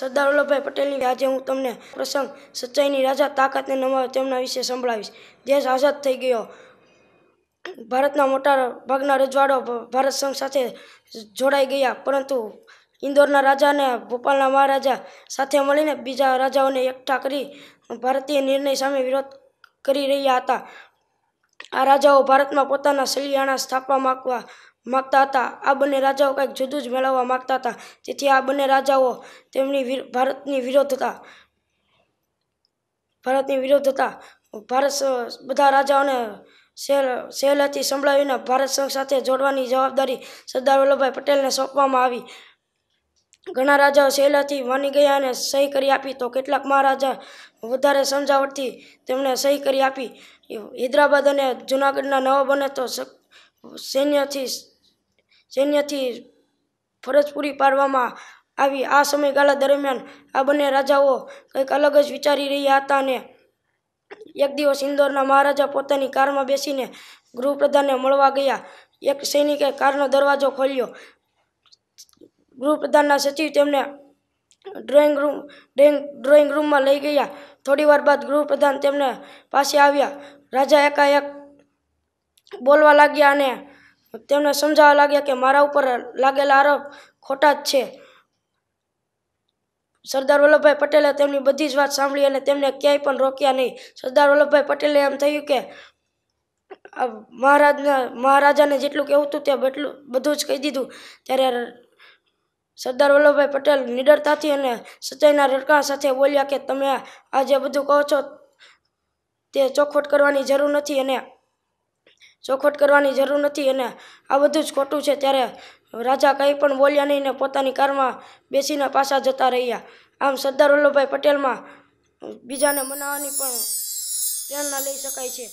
સરદાર વલ્લભભાઈ પટેલની આજે હું તમને પ્રસંગ સચ્ચાઈની રાજા તાકાતને નમાવે તેમના વિશે સંભળાવીશ દેશ આઝાદ થઈ ગયો ભારતના મોટા ભાગના રજવાડો ભારત સંઘ સાથે જોડાઈ ગયા પરંતુ ઇન્દોરના રાજા અને ભોપાલના મહારાજા સાથે મળીને બીજા રાજાઓને એકઠા કરી ભારતીય નિર્ણય સામે વિરોધ કરી રહ્યા હતા આ રાજાઓ ભારતમાં પોતાના સલિયાણા સ્થાપવા માગવા માગતા હતા આ બંને રાજાઓ કંઈક જુદું જ મેળવવા માગતા હતા તેથી આ બંને રાજાઓ તેમની ભારતની વિરોધ હતા ભારતની વિરોધ હતા ભારત બધા રાજાઓને સહેલ સહેલાથી સંભળાવીને ભારત સંઘ સાથે જોડવાની જવાબદારી સરદાર વલ્લભભાઈ પટેલને સોંપવામાં આવી ઘણા રાજાઓ સહેલાથી માની ગયા અને સહી કરી આપી તો કેટલાક મહારાજા વધારે સમજાવટથી તેમણે સહી કરી આપી હૈદરાબાદ અને જૂનાગઢના નવાબને તો સૈન્યથી સૈન્યથી ફરજ પૂરી પાડવામાં આવી આ સમયગાળા દરમિયાન આ બંને રાજાઓ કંઈક અલગ જ વિચારી રહ્યા હતા અને એક દિવસ ઇન્દોરના મહારાજા પોતાની કારમાં બેસીને ગૃહપ્રધાનને મળવા ગયા એક સૈનિકે કારનો દરવાજો ખોલ્યો ગૃહપ્રધાનના સચિવ તેમને ડ્રોઈંગ રૂમ ડ્રોઈંગ ડ્રોઈંગ રૂમમાં લઈ ગયા થોડીવાર બાદ ગૃહપ્રધાન તેમને પાસે આવ્યા રાજા એકાએક બોલવા લાગ્યા અને તેમને સમજાવવા લાગ્યા કે મારા ઉપર લાગેલા આરોપ ખોટા જ છે સરદાર વલ્લભભાઈ પટેલે તેમની બધી જ વાત સાંભળી અને તેમને ક્યાંય પણ રોક્યા નહીં સરદાર વલ્લભભાઈ પટેલે એમ થયું કે મહારાજના મહારાજાને જેટલું કહેવું હતું તે બટલું બધું જ કહી દીધું ત્યારે સરદાર વલ્લભભાઈ પટેલ નિડરતાથી અને સચાઈના રડકા સાથે બોલ્યા કે તમે આ જે બધું કહો છો તે ચોખવટ કરવાની જરૂર નથી અને ચોખવટ કરવાની જરૂર નથી અને આ બધું જ ખોટું છે ત્યારે રાજા કંઈ પણ બોલ્યા નહીં ને પોતાની કારમાં બેસીને પાછા જતા રહ્યા આમ સરદાર વલ્લભભાઈ પટેલમાં બીજાને મનાવવાની પણ પ્રેરણા લઈ શકાય છે